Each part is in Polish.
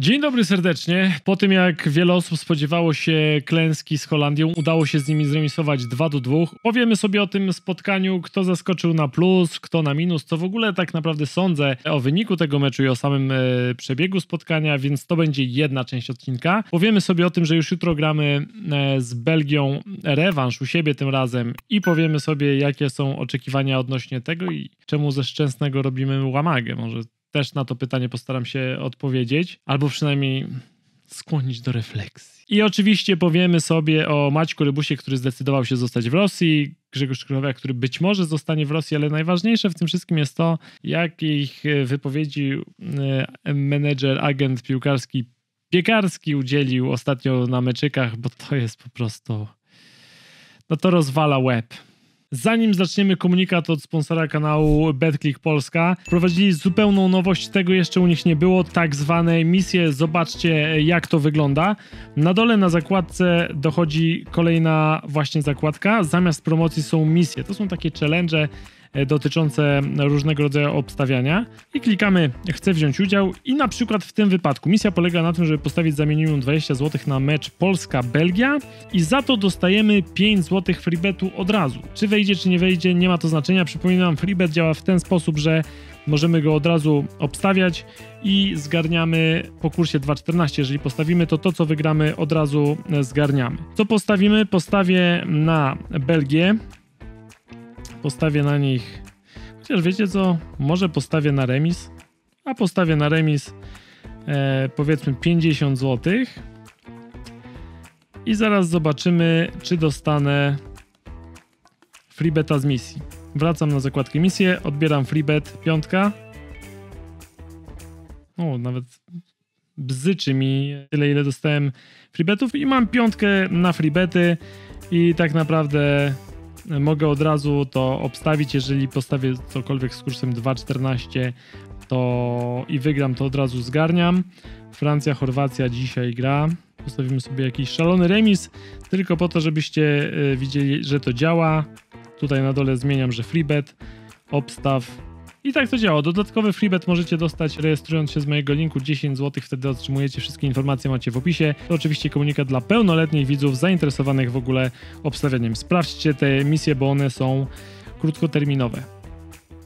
Dzień dobry serdecznie. Po tym jak wiele osób spodziewało się klęski z Holandią, udało się z nimi zremisować 2 do 2. Powiemy sobie o tym spotkaniu, kto zaskoczył na plus, kto na minus, co w ogóle tak naprawdę sądzę o wyniku tego meczu i o samym e, przebiegu spotkania, więc to będzie jedna część odcinka. Powiemy sobie o tym, że już jutro gramy e, z Belgią rewanż u siebie tym razem i powiemy sobie jakie są oczekiwania odnośnie tego i czemu ze Szczęsnego robimy łamagę. Może też na to pytanie postaram się odpowiedzieć, albo przynajmniej skłonić do refleksji. I oczywiście powiemy sobie o Maćku Rybusie, który zdecydował się zostać w Rosji, Grzegorz Królowiak, który być może zostanie w Rosji, ale najważniejsze w tym wszystkim jest to, jakich wypowiedzi e, menedżer, agent piłkarski Piekarski udzielił ostatnio na meczykach, bo to jest po prostu... No to rozwala web. Zanim zaczniemy komunikat od sponsora kanału BetClick Polska, wprowadzili zupełną nowość, tego jeszcze u nich nie było, tak zwane misje, zobaczcie jak to wygląda. Na dole na zakładce dochodzi kolejna właśnie zakładka, zamiast promocji są misje, to są takie challenge, E, dotyczące różnego rodzaju obstawiania i klikamy chcę wziąć udział i na przykład w tym wypadku misja polega na tym, żeby postawić za minimum 20 zł na mecz Polska-Belgia i za to dostajemy 5 zł freebetu od razu. Czy wejdzie, czy nie wejdzie, nie ma to znaczenia. Przypominam, freebet działa w ten sposób, że możemy go od razu obstawiać i zgarniamy po kursie 2.14. Jeżeli postawimy, to to, co wygramy, od razu zgarniamy. Co postawimy? Postawię na Belgię, Postawię na nich. Chociaż wiecie co? Może postawię na remis. A postawię na remis e, powiedzmy 50 zł. I zaraz zobaczymy, czy dostanę freebeta z misji. Wracam na zakładkę misję, odbieram freebet piątka. O, nawet bzyczy mi tyle, ile dostałem freebetów i mam piątkę na freebety i tak naprawdę mogę od razu to obstawić, jeżeli postawię cokolwiek z kursem 2.14 to i wygram, to od razu zgarniam. Francja, Chorwacja dzisiaj gra. Postawimy sobie jakiś szalony remis, tylko po to, żebyście e, widzieli, że to działa. Tutaj na dole zmieniam, że freebet, obstaw, i tak to działa. Dodatkowy freebet możecie dostać rejestrując się z mojego linku 10 zł, wtedy otrzymujecie wszystkie informacje, macie w opisie. To oczywiście komunikat dla pełnoletnich widzów zainteresowanych w ogóle obstawianiem. Sprawdźcie te misje, bo one są krótkoterminowe.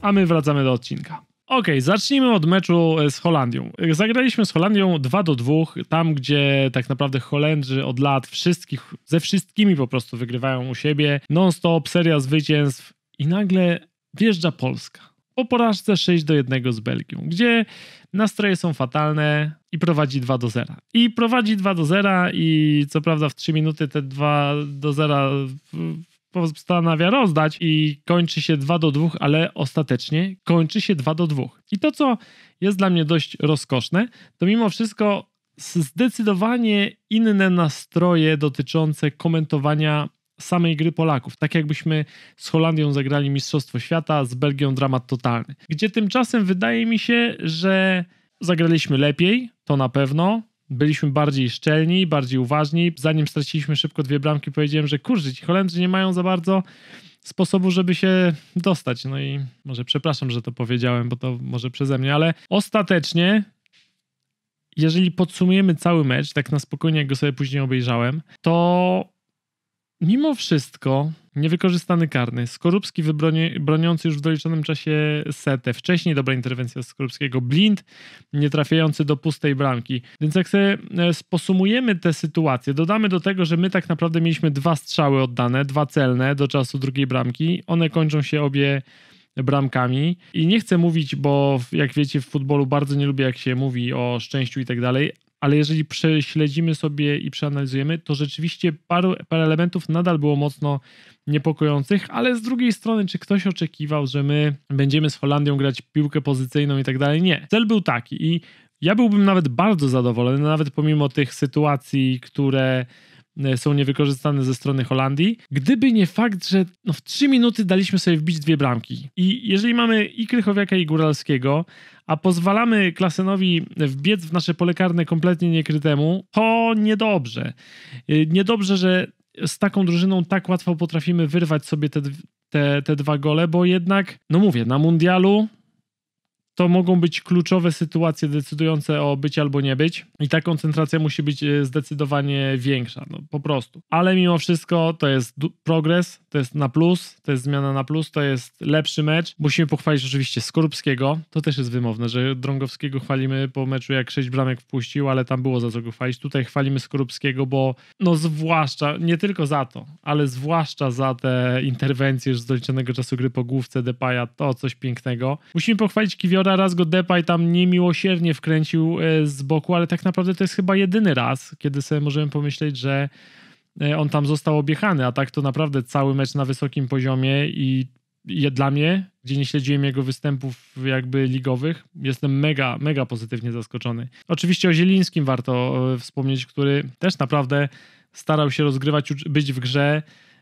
A my wracamy do odcinka. OK, zacznijmy od meczu e, z Holandią. E, zagraliśmy z Holandią 2 do 2, tam gdzie tak naprawdę Holendrzy od lat wszystkich, ze wszystkimi po prostu wygrywają u siebie. Non-stop, seria zwycięstw i nagle wjeżdża Polska po porażce 6 do 1 z Belgią, gdzie nastroje są fatalne i prowadzi 2 do 0. I prowadzi 2 do 0 i co prawda w 3 minuty te 2 do 0 postanawia rozdać i kończy się 2 do 2, ale ostatecznie kończy się 2 do 2. I to, co jest dla mnie dość rozkoszne, to mimo wszystko zdecydowanie inne nastroje dotyczące komentowania samej gry Polaków. Tak jakbyśmy z Holandią zagrali Mistrzostwo Świata, z Belgią dramat totalny. Gdzie tymczasem wydaje mi się, że zagraliśmy lepiej, to na pewno. Byliśmy bardziej szczelni, bardziej uważni. Zanim straciliśmy szybko dwie bramki, powiedziałem, że kurczę, ci Holendrzy nie mają za bardzo sposobu, żeby się dostać. No i może przepraszam, że to powiedziałem, bo to może przeze mnie, ale ostatecznie jeżeli podsumujemy cały mecz, tak na spokojnie, jak go sobie później obejrzałem, to Mimo wszystko niewykorzystany karny. Skorupski wybroni, broniący już w doliczonym czasie setę. Wcześniej dobra interwencja Skorupskiego. Blind nie trafiający do pustej bramki. Więc jak sobie sposumujemy e, tę sytuację, dodamy do tego, że my tak naprawdę mieliśmy dwa strzały oddane, dwa celne do czasu drugiej bramki. One kończą się obie bramkami. I nie chcę mówić, bo jak wiecie, w futbolu bardzo nie lubię, jak się mówi o szczęściu i tak dalej, ale jeżeli prześledzimy sobie i przeanalizujemy, to rzeczywiście paru, parę elementów nadal było mocno niepokojących, ale z drugiej strony, czy ktoś oczekiwał, że my będziemy z Holandią grać piłkę pozycyjną i tak dalej? Nie. Cel był taki i ja byłbym nawet bardzo zadowolony, nawet pomimo tych sytuacji, które E, są niewykorzystane ze strony Holandii. Gdyby nie fakt, że no w 3 minuty daliśmy sobie wbić dwie bramki. I jeżeli mamy i Krychowiaka, i Góralskiego, a pozwalamy Klasenowi wbiec w nasze pole karne kompletnie niekrytemu, to niedobrze. E, niedobrze, że z taką drużyną tak łatwo potrafimy wyrwać sobie te, te, te dwa gole, bo jednak, no mówię, na mundialu to mogą być kluczowe sytuacje decydujące o być albo nie być i ta koncentracja musi być e, zdecydowanie większa, no, po prostu. Ale mimo wszystko to jest progres, to jest na plus, to jest zmiana na plus, to jest lepszy mecz. Musimy pochwalić oczywiście Skorupskiego, to też jest wymowne, że Drągowskiego chwalimy po meczu jak sześć bramek wpuścił, ale tam było za co go chwalić. Tutaj chwalimy Skorupskiego, bo no zwłaszcza, nie tylko za to, ale zwłaszcza za te interwencje z doliczonego czasu gry po główce Depaya, to coś pięknego. Musimy pochwalić Kiwior Juniora, raz go i tam niemiłosiernie wkręcił e, z boku, ale tak naprawdę to jest chyba jedyny raz, kiedy sobie możemy pomyśleć, że e, on tam został objechany, a tak to naprawdę cały mecz na wysokim poziomie i dla mnie, gdzie nie śledziłem jego występów jakby ligowych, jestem mega, mega pozytywnie zaskoczony. Oczywiście o Zielińskim warto e, wspomnieć, który też naprawdę starał się rozgrywać, być w grze,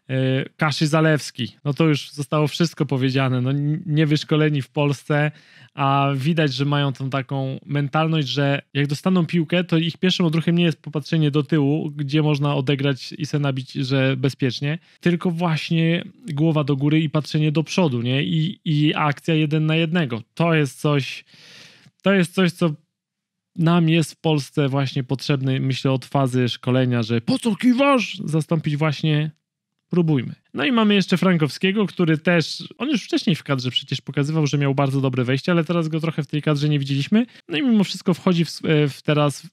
E, Kaszy Zalewski. No to już zostało wszystko powiedziane. No, niewyszkoleni w Polsce, a widać, że mają tą taką mentalność, że jak dostaną piłkę, to ich pierwszym odruchem nie jest popatrzenie do tyłu, gdzie można odegrać i se nabić, że bezpiecznie, tylko właśnie głowa do góry i patrzenie do przodu, nie? I, i akcja jeden na jednego. To jest coś, to jest coś, co nam jest w Polsce właśnie potrzebny, myślę, od fazy szkolenia, że po co kiwasz? Zastąpić właśnie próbujmy. No i mamy jeszcze Frankowskiego, który też, on już wcześniej w kadrze przecież pokazywał, że miał bardzo dobre wejście, ale teraz go trochę w tej kadrze nie widzieliśmy. No i mimo wszystko wchodzi w, e, w teraz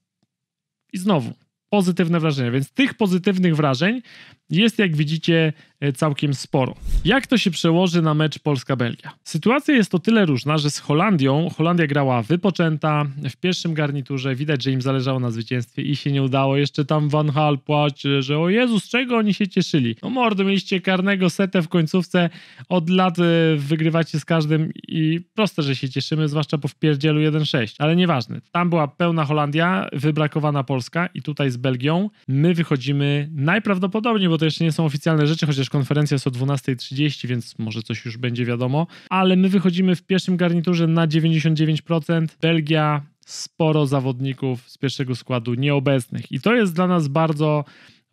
i znowu pozytywne wrażenia. Więc tych pozytywnych wrażeń jest, jak widzicie, e, całkiem sporo. Jak to się przełoży na mecz Polska-Belgia? Sytuacja jest o tyle różna, że z Holandią Holandia grała wypoczęta, w pierwszym garniturze widać, że im zależało na zwycięstwie i się nie udało. Jeszcze tam Van Hal płacze, że o Jezus, czego oni się cieszyli? No mordy, mieliście karnego setę w końcówce, od lat e, wygrywacie z każdym i proste, że się cieszymy, zwłaszcza po wpierdzielu 1-6, ale nieważne. Tam była pełna Holandia, wybrakowana Polska i tutaj z Belgią my wychodzimy najprawdopodobniej, bo to jeszcze nie są oficjalne rzeczy, chociaż konferencja jest o 12.30, więc może coś już będzie wiadomo. Ale my wychodzimy w pierwszym garniturze na 99%. Belgia sporo zawodników z pierwszego składu nieobecnych. I to jest dla nas bardzo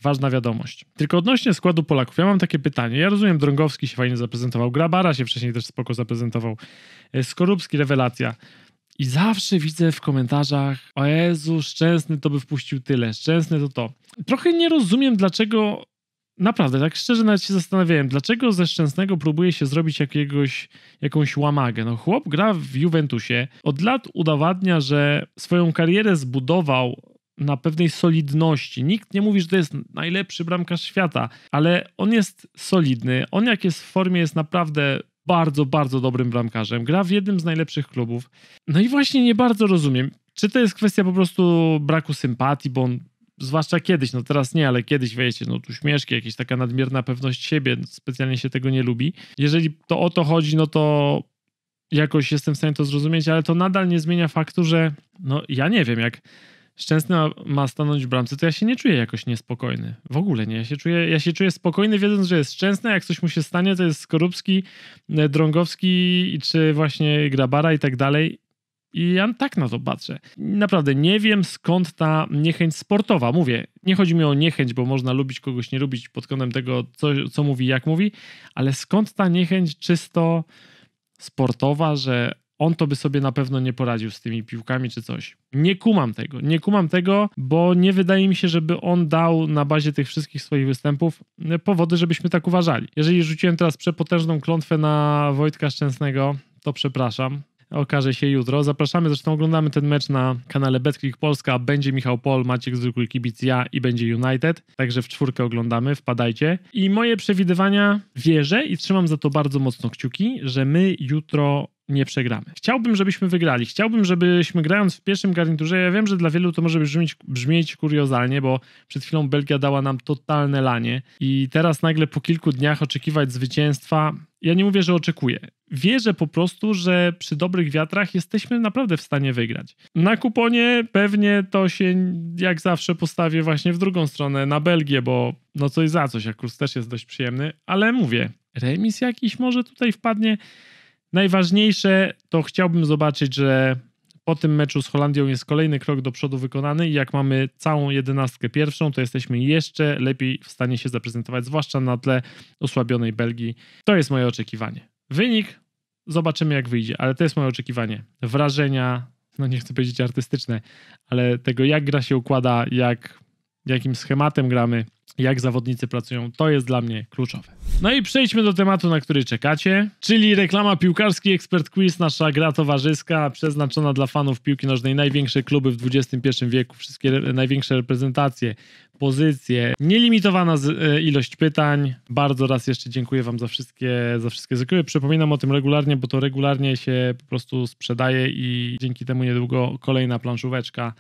ważna wiadomość. Tylko odnośnie składu Polaków, ja mam takie pytanie. Ja rozumiem, Drągowski się fajnie zaprezentował, Grabara się wcześniej też spoko zaprezentował, e, Skorupski rewelacja. I zawsze widzę w komentarzach, o Jezu, Szczęsny to by wpuścił tyle, Szczęsny to to. Trochę nie rozumiem, dlaczego Naprawdę, tak szczerze nawet się zastanawiałem, dlaczego ze Szczęsnego próbuje się zrobić jakiegoś, jakąś łamagę. No chłop gra w Juventusie, od lat udowadnia, że swoją karierę zbudował na pewnej solidności. Nikt nie mówi, że to jest najlepszy bramkarz świata, ale on jest solidny, on jak jest w formie jest naprawdę bardzo, bardzo dobrym bramkarzem. Gra w jednym z najlepszych klubów. No i właśnie nie bardzo rozumiem, czy to jest kwestia po prostu braku sympatii, bo on zwłaszcza kiedyś, no teraz nie, ale kiedyś wiecie, no tu śmieszki, jakaś taka nadmierna pewność siebie, no specjalnie się tego nie lubi. Jeżeli to o to chodzi, no to jakoś jestem w stanie to zrozumieć, ale to nadal nie zmienia faktu, że no ja nie wiem, jak Szczęsny ma, stanąć w bramce, to ja się nie czuję jakoś niespokojny. W ogóle nie. Ja się czuję, ja się czuję spokojny, wiedząc, że jest Szczęsny. Jak coś mu się stanie, to jest Skorupski, e, Drągowski czy właśnie Grabara i tak dalej. I ja tak na to patrzę. Naprawdę nie wiem skąd ta niechęć sportowa. Mówię, nie chodzi mi o niechęć, bo można lubić kogoś, nie lubić pod kątem tego, co, co mówi, jak mówi, ale skąd ta niechęć czysto sportowa, że on to by sobie na pewno nie poradził z tymi piłkami czy coś. Nie kumam tego, nie kumam tego, bo nie wydaje mi się, żeby on dał na bazie tych wszystkich swoich występów e, powody, żebyśmy tak uważali. Jeżeli rzuciłem teraz przepotężną klątwę na Wojtka Szczęsnego, to przepraszam. Okaże się jutro. Zapraszamy, zresztą oglądamy ten mecz na kanale BetClick Polska. Będzie Michał Pol, Maciek Zwykły Kibic, ja i będzie United. Także w czwórkę oglądamy, wpadajcie. I moje przewidywania wierzę i trzymam za to bardzo mocno kciuki, że my jutro nie przegramy. Chciałbym, żebyśmy wygrali. Chciałbym, żebyśmy grając w pierwszym garniturze, ja wiem, że dla wielu to może brzmieć, brzmieć kuriozalnie, bo przed chwilą Belgia dała nam totalne lanie i teraz nagle po kilku dniach oczekiwać zwycięstwa, ja nie mówię, że oczekuję. Wierzę po prostu, że przy dobrych wiatrach jesteśmy naprawdę w stanie wygrać. Na kuponie pewnie to się jak zawsze postawię właśnie w drugą stronę, na Belgię, bo no coś za coś, jak kurs też jest dość przyjemny, ale mówię, remis jakiś może tutaj wpadnie. Najważniejsze to chciałbym zobaczyć, że po tym meczu z Holandią jest kolejny krok do przodu wykonany i jak mamy całą jedenastkę pierwszą, to jesteśmy jeszcze lepiej w stanie się zaprezentować, zwłaszcza na tle osłabionej Belgii. To jest moje oczekiwanie. Wynik zobaczymy jak wyjdzie, ale to jest moje oczekiwanie. Wrażenia, no nie chcę powiedzieć artystyczne, ale tego jak gra się układa, jak jakim schematem gramy, jak zawodnicy pracują, to jest dla mnie kluczowe. No i przejdźmy do tematu, na który czekacie, czyli reklama piłkarski Expert Quiz, nasza gra towarzyska, przeznaczona dla fanów piłki nożnej, największe kluby w XXI wieku, wszystkie re największe reprezentacje, pozycje, nielimitowana e, ilość pytań. Bardzo raz jeszcze dziękuję Wam za wszystkie, za wszystkie zakupy. Przypominam o tym regularnie, bo to regularnie się po prostu sprzedaje i dzięki temu niedługo kolejna planszóweczka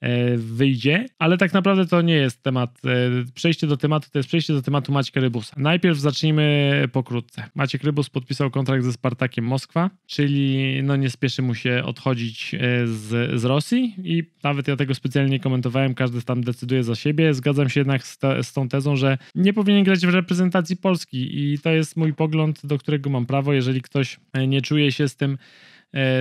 E, wyjdzie, ale tak naprawdę to nie jest temat. E, przejście do tematu to jest przejście do tematu Maćka Rybusa. Najpierw zacznijmy pokrótce. Maciek Rybus podpisał kontrakt ze Spartakiem Moskwa, czyli no nie spieszy mu się odchodzić e, z, z Rosji i nawet ja tego specjalnie nie komentowałem, każdy tam decyduje za siebie. Zgadzam się jednak z, te, z tą tezą, że nie powinien grać w reprezentacji Polski i to jest mój pogląd, do którego mam prawo. Jeżeli ktoś nie czuje się z tym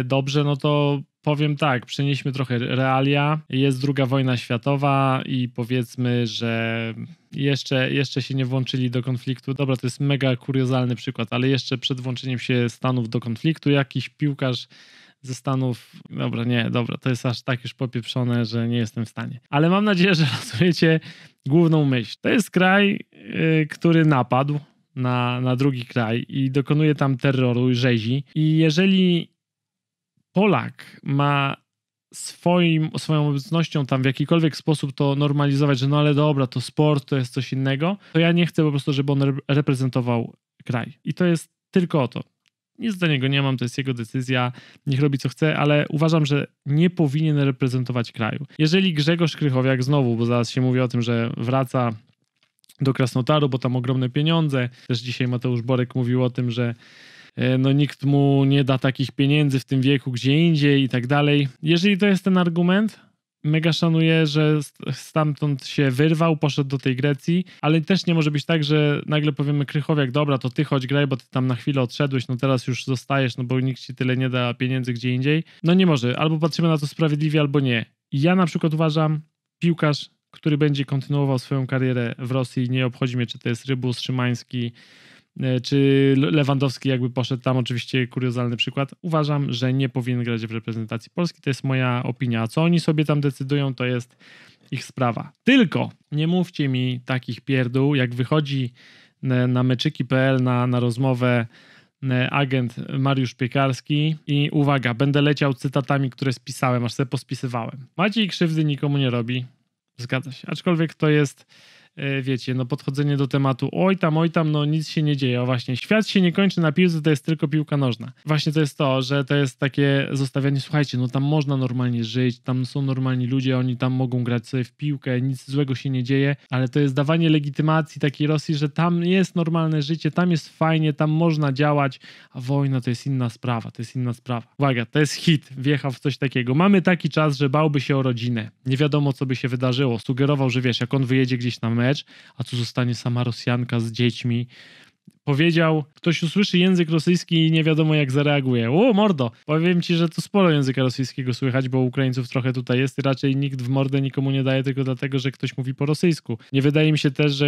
dobrze, no to powiem tak, przenieśmy trochę realia. Jest druga wojna światowa i powiedzmy, że jeszcze, jeszcze się nie włączyli do konfliktu. Dobra, to jest mega kuriozalny przykład, ale jeszcze przed włączeniem się Stanów do konfliktu jakiś piłkarz ze Stanów. Dobra, nie, dobra, to jest aż tak już popieprzone, że nie jestem w stanie. Ale mam nadzieję, że rozumiecie główną myśl. To jest kraj, yy, który napadł na, na drugi kraj i dokonuje tam terroru i rzezi. I jeżeli Polak ma swoim, swoją obecnością tam w jakikolwiek sposób to normalizować, że no ale dobra, to sport, to jest coś innego, to ja nie chcę po prostu, żeby on reprezentował kraj. I to jest tylko o to. Nic do niego nie mam, to jest jego decyzja, niech robi co chce, ale uważam, że nie powinien reprezentować kraju. Jeżeli Grzegorz Krychowiak znowu, bo zaraz się mówi o tym, że wraca do Krasnotaru, bo tam ogromne pieniądze, też dzisiaj Mateusz Borek mówił o tym, że E, no nikt mu nie da takich pieniędzy w tym wieku gdzie indziej i tak dalej. Jeżeli to jest ten argument, mega szanuję, że stamtąd się wyrwał, poszedł do tej Grecji, ale też nie może być tak, że nagle powiemy Krychowiak, dobra, to ty chodź graj, bo ty tam na chwilę odszedłeś, no teraz już zostajesz, no bo nikt ci tyle nie da pieniędzy gdzie indziej. No nie może, albo patrzymy na to sprawiedliwie, albo nie. Ja na przykład uważam, piłkarz, który będzie kontynuował swoją karierę w Rosji, nie obchodzi mnie, czy to jest Rybus, Szymański, E, czy Lewandowski jakby poszedł tam, oczywiście kuriozalny przykład. Uważam, że nie powinien grać w reprezentacji Polski, to jest moja opinia. A co oni sobie tam decydują, to jest ich sprawa. Tylko nie mówcie mi takich pierdół, jak wychodzi e, na meczyki.pl na, na rozmowę e, agent Mariusz Piekarski i uwaga, będę leciał cytatami, które spisałem, aż sobie pospisywałem. Maciej krzywdy nikomu nie robi. Zgadza się. Aczkolwiek to jest E, wiecie, no podchodzenie do tematu oj tam, oj tam, no nic się nie dzieje. O właśnie, świat się nie kończy na piłce, to jest tylko piłka nożna. Właśnie to jest to, że to jest takie zostawianie, słuchajcie, no tam można normalnie żyć, tam są normalni ludzie, oni tam mogą grać sobie w piłkę, nic złego się nie dzieje, ale to jest dawanie legitymacji takiej Rosji, że tam jest normalne życie, tam jest fajnie, tam można działać, a wojna to jest inna sprawa, to jest inna sprawa. Uwaga, to jest hit, wjechał w coś takiego. Mamy taki czas, że bałby się o rodzinę. Nie wiadomo, co by się wydarzyło. Sugerował, że wiesz, jak on wyjedzie gdzieś na mecz, mecz, a tu zostanie sama Rosjanka z dziećmi powiedział, ktoś usłyszy język rosyjski i nie wiadomo jak zareaguje. O, mordo! Powiem ci, że tu sporo języka rosyjskiego słychać, bo Ukraińców trochę tutaj jest i raczej nikt w mordę nikomu nie daje tylko dlatego, że ktoś mówi po rosyjsku. Nie wydaje mi się też, że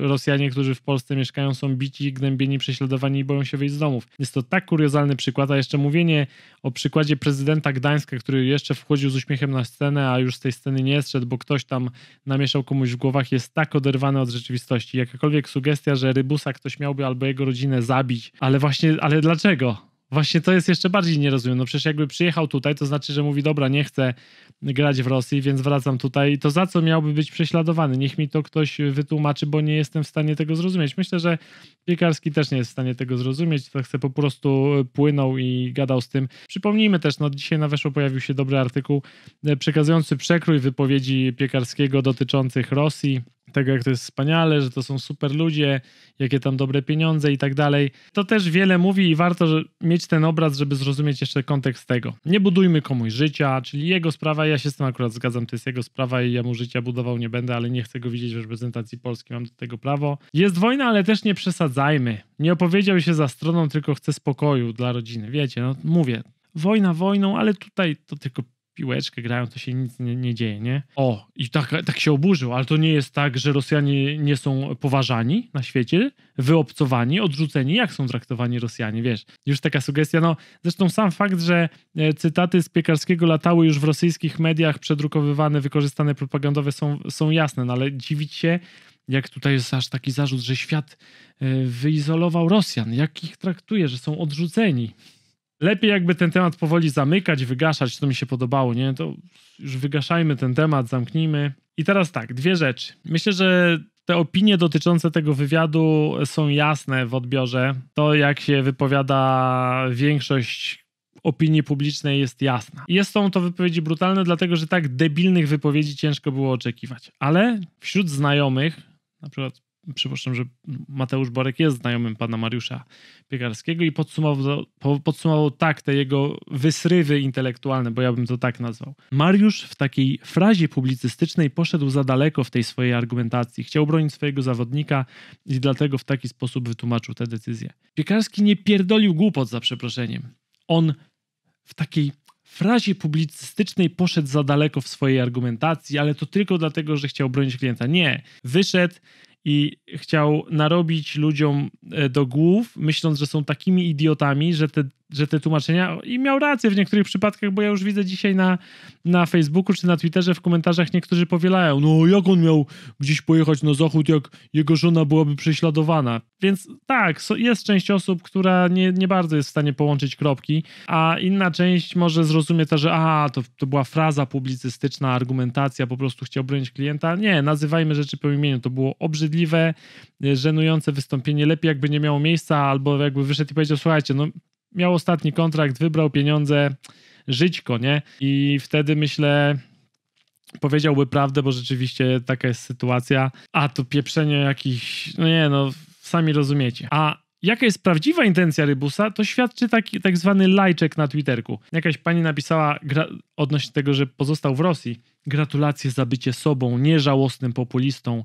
Rosjanie, którzy w Polsce mieszkają, są bici, gnębieni, prześladowani i boją się wyjść z domów. Jest to tak kuriozalny przykład, a jeszcze mówienie o przykładzie prezydenta Gdańska, który jeszcze wchodził z uśmiechem na scenę, a już z tej sceny nie zszedł, bo ktoś tam namieszał komuś w głowach, jest tak oderwany od rzeczywistości. Jakakolwiek sugestia, że rybusa ktoś miałby albo albo jego rodzinę zabić. Ale właśnie, ale dlaczego? Właśnie to jest jeszcze bardziej nie rozumiem. No przecież jakby przyjechał tutaj, to znaczy, że mówi, dobra, nie chcę grać w Rosji, więc wracam tutaj. To za co miałby być prześladowany? Niech mi to ktoś wytłumaczy, bo nie jestem w stanie tego zrozumieć. Myślę, że Piekarski też nie jest w stanie tego zrozumieć. Tak po prostu e, płynął i gadał z tym. Przypomnijmy też, no dzisiaj na Weszło pojawił się dobry artykuł e, przekazujący przekrój wypowiedzi Piekarskiego dotyczących Rosji tego, jak to jest wspaniale, że to są super ludzie, jakie tam dobre pieniądze i tak dalej. To też wiele mówi i warto mieć ten obraz, żeby zrozumieć jeszcze kontekst tego. Nie budujmy komuś życia, czyli jego sprawa, ja się z tym akurat zgadzam, to jest jego sprawa i ja mu życia budował nie będę, ale nie chcę go widzieć w reprezentacji Polski, mam do tego prawo. Jest wojna, ale też nie przesadzajmy. Nie opowiedział się za stroną, tylko chce spokoju dla rodziny. Wiecie, no mówię, wojna wojną, ale tutaj to tylko piłeczkę grają, to się nic nie, nie dzieje, nie? O, i tak, tak się oburzył, ale to nie jest tak, że Rosjanie nie są poważani na świecie, wyobcowani, odrzuceni. Jak są traktowani Rosjanie, wiesz? Już taka sugestia. No, zresztą sam fakt, że e, cytaty z piekarskiego latały już w rosyjskich mediach, przedrukowywane, wykorzystane propagandowe są, są jasne, no ale dziwić się, jak tutaj jest aż taki zarzut, że świat e, wyizolował Rosjan, jak ich traktuje, że są odrzuceni lepiej jakby ten temat powoli zamykać, wygaszać, to mi się podobało, nie? To już wygaszajmy ten temat, zamknijmy. I teraz tak, dwie rzeczy. Myślę, że te opinie dotyczące tego wywiadu są jasne w odbiorze. To, jak się wypowiada większość opinii publicznej jest jasna. Jest są to wypowiedzi brutalne, dlatego że tak debilnych wypowiedzi ciężko było oczekiwać. Ale wśród znajomych, na przykład przypuszczam, że Mateusz Borek jest znajomym pana Mariusza Piekarskiego i podsumował, podsumował tak te jego wysrywy intelektualne, bo ja bym to tak nazwał. Mariusz w takiej frazie publicystycznej poszedł za daleko w tej swojej argumentacji. Chciał bronić swojego zawodnika i dlatego w taki sposób wytłumaczył tę decyzję. Piekarski nie pierdolił głupot za przeproszeniem. On w takiej frazie publicystycznej poszedł za daleko w swojej argumentacji, ale to tylko dlatego, że chciał bronić klienta. Nie, wyszedł, i chciał narobić ludziom e, do głów, myśląc, że są takimi idiotami, że te że te tłumaczenia i miał rację w niektórych przypadkach, bo ja już widzę dzisiaj na, na Facebooku czy na Twitterze w komentarzach niektórzy powielają, no jak on miał gdzieś pojechać na zachód, jak jego żona byłaby prześladowana. Więc tak, jest część osób, która nie, nie bardzo jest w stanie połączyć kropki, a inna część może zrozumie to, że a to, to była fraza publicystyczna, argumentacja, po prostu chciał bronić klienta. Nie, nazywajmy rzeczy po imieniu, to było obrzydliwe, e, żenujące wystąpienie, lepiej jakby nie miało miejsca, albo jakby wyszedł i powiedział, słuchajcie, no miał ostatni kontrakt, wybrał pieniądze, żyćko, nie? I wtedy myślę, powiedziałby prawdę, bo rzeczywiście taka jest sytuacja. A tu pieprzenie jakichś, no nie no, sami rozumiecie. A jaka jest prawdziwa intencja Rybusa, to świadczy taki tak zwany lajczek na Twitterku. Jakaś pani napisała odnośnie tego, że pozostał w Rosji. Gratulacje za bycie sobą, nieżałosnym populistą,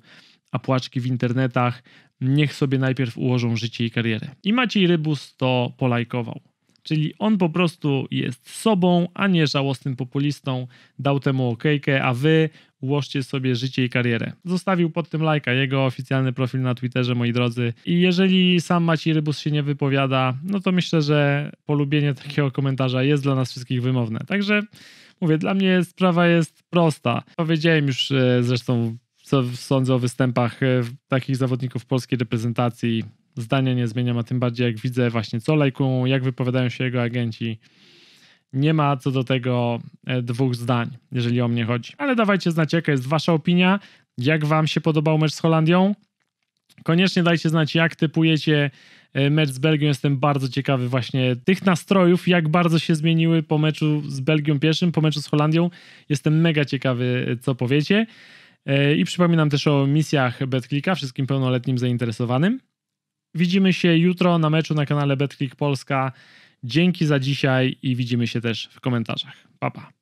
a płaczki w internetach niech sobie najpierw ułożą życie i karierę. I Maciej Rybus to polajkował. Czyli on po prostu jest sobą, a nie żałosnym populistą. Dał temu okejkę, a wy ułożcie sobie życie i karierę. Zostawił pod tym lajka jego oficjalny profil na Twitterze, moi drodzy. I jeżeli sam Maciej Rybus się nie wypowiada, no to myślę, że polubienie takiego komentarza jest dla nas wszystkich wymowne. Także mówię, dla mnie sprawa jest prosta. Powiedziałem już e, zresztą co sądzę o występach e, takich zawodników polskiej reprezentacji. Zdania nie zmieniam, a tym bardziej jak widzę właśnie co lajkują, jak wypowiadają się jego agenci. Nie ma co do tego e, dwóch zdań, jeżeli o mnie chodzi. Ale dawajcie znać, jaka jest wasza opinia, jak wam się podobał mecz z Holandią. Koniecznie dajcie znać, jak typujecie e, mecz z Belgią. Jestem bardzo ciekawy właśnie tych nastrojów, jak bardzo się zmieniły po meczu z Belgią pierwszym, po meczu z Holandią. Jestem mega ciekawy, co powiecie. E, I przypominam też o misjach BetClicka wszystkim pełnoletnim zainteresowanym. Widzimy się jutro na meczu na kanale BetClick Polska. Dzięki za dzisiaj i widzimy się też w komentarzach. Pa, pa.